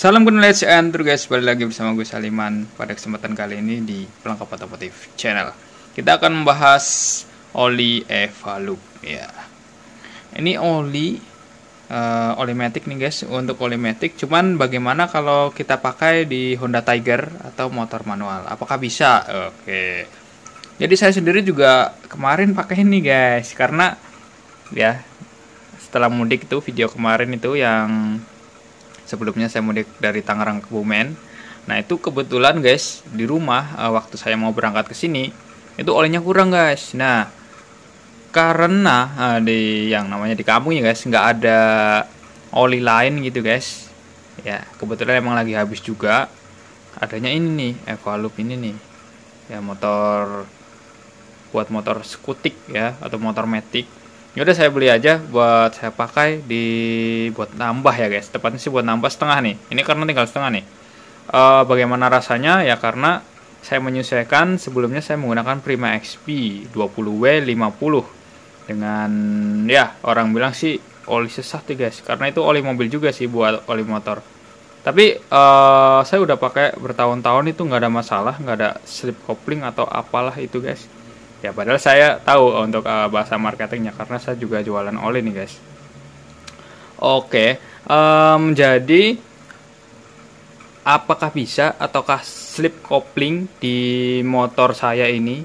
Salam kenal knowledge and guys, balik lagi bersama gue Saliman pada kesempatan kali ini di Pelengkap Otomotif Channel. Kita akan membahas oli Evalup ya. Ini oli uh, matic nih guys, untuk oli matic cuman bagaimana kalau kita pakai di Honda Tiger atau motor manual? Apakah bisa? Oke. Jadi saya sendiri juga kemarin pakai ini guys karena ya setelah mudik itu video kemarin itu yang sebelumnya saya mudik dari Tangerang ke Bumen. Nah itu kebetulan guys di rumah uh, waktu saya mau berangkat ke sini itu olehnya kurang guys. Nah karena uh, di yang namanya di kampung ya guys nggak ada oli lain gitu guys. Ya kebetulan emang lagi habis juga. Adanya ini nih Evolup ini nih ya motor buat motor skutik ya atau motor metik ya udah saya beli aja buat saya pakai di buat nambah ya guys tepatnya sih buat nambah setengah nih ini karena tinggal setengah nih uh, bagaimana rasanya ya karena saya menyesuaikan sebelumnya saya menggunakan Prima XP 20W50 dengan ya orang bilang sih oli sesat nih guys karena itu oli mobil juga sih buat oli motor tapi uh, saya udah pakai bertahun-tahun itu nggak ada masalah nggak ada slip kopling atau apalah itu guys ya padahal saya tahu oh, untuk uh, bahasa marketingnya karena saya juga jualan oli nih guys oke okay. um, jadi apakah bisa ataukah slip kopling di motor saya ini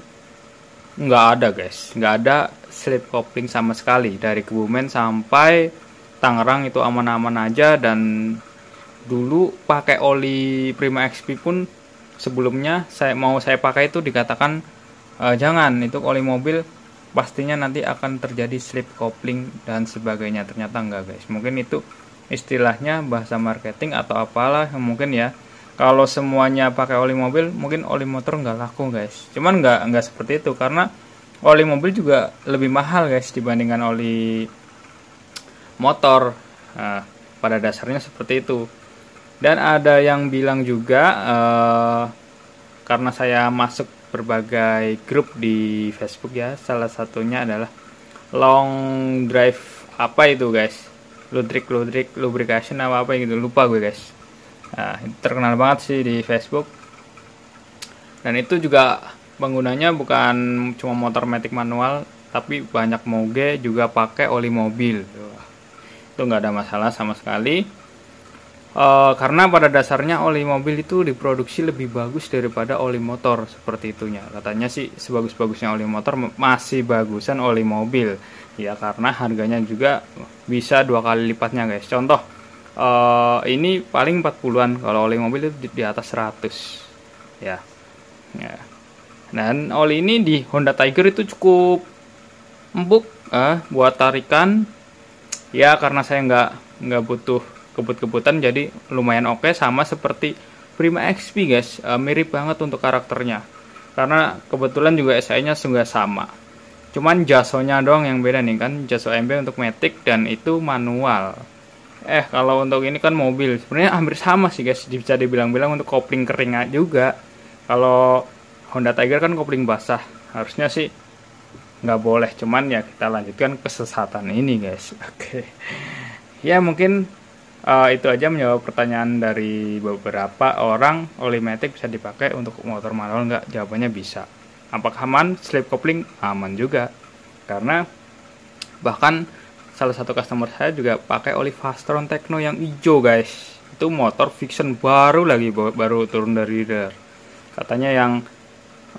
nggak ada guys nggak ada slip kopling sama sekali dari Kebumen sampai Tangerang itu aman-aman aja dan dulu pakai oli Prima XP pun sebelumnya saya mau saya pakai itu dikatakan e, jangan itu oli mobil pastinya nanti akan terjadi slip kopling dan sebagainya ternyata enggak guys mungkin itu istilahnya bahasa marketing atau apalah mungkin ya kalau semuanya pakai oli mobil mungkin oli motor enggak laku guys cuman enggak enggak seperti itu karena oli mobil juga lebih mahal guys dibandingkan oli motor nah, pada dasarnya seperti itu dan ada yang bilang juga eh, karena saya masuk berbagai grup di Facebook ya. Salah satunya adalah long drive apa itu guys? Ludrik Ludrik lubrication apa apa gitu lupa gue guys. Nah, terkenal banget sih di Facebook. Dan itu juga penggunanya bukan cuma motor metik manual tapi banyak moge juga pakai oli mobil. Itu nggak ada masalah sama sekali uh, karena pada dasarnya oli mobil itu diproduksi lebih bagus daripada oli motor seperti itunya katanya sih sebagus-bagusnya oli motor masih bagusan oli mobil ya karena harganya juga bisa dua kali lipatnya guys contoh uh, ini paling 40-an kalau oli mobil itu di, di atas 100 ya ya dan oli ini di Honda Tiger itu cukup empuk uh, buat tarikan ya karena saya nggak nggak butuh kebut-kebutan jadi lumayan oke okay. sama seperti Prima XP guys e, mirip banget untuk karakternya karena kebetulan juga SI-nya juga sama cuman jasonya doang yang beda nih kan jaso MB untuk metik dan itu manual eh kalau untuk ini kan mobil sebenarnya hampir sama sih guys bisa dibilang-bilang untuk kopling kering juga kalau Honda Tiger kan kopling basah harusnya sih nggak boleh cuman ya kita lanjutkan kesesatan ini guys oke okay. ya mungkin uh, itu aja menjawab pertanyaan dari beberapa orang oli matic bisa dipakai untuk motor manual nggak jawabannya bisa apakah aman slip kopling aman juga karena bahkan salah satu customer saya juga pakai oli Fastron Techno yang hijau guys itu motor fiction baru lagi baru turun dari dealer katanya yang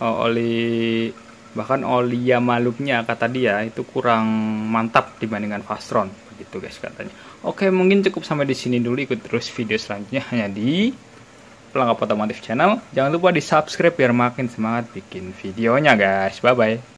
uh, oli bahkan oli Yamaluknya kata dia itu kurang mantap dibandingkan Fastron gitu guys katanya oke mungkin cukup sampai di sini dulu ikut terus video selanjutnya hanya di pelengkap otomotif channel jangan lupa di subscribe biar makin semangat bikin videonya guys bye bye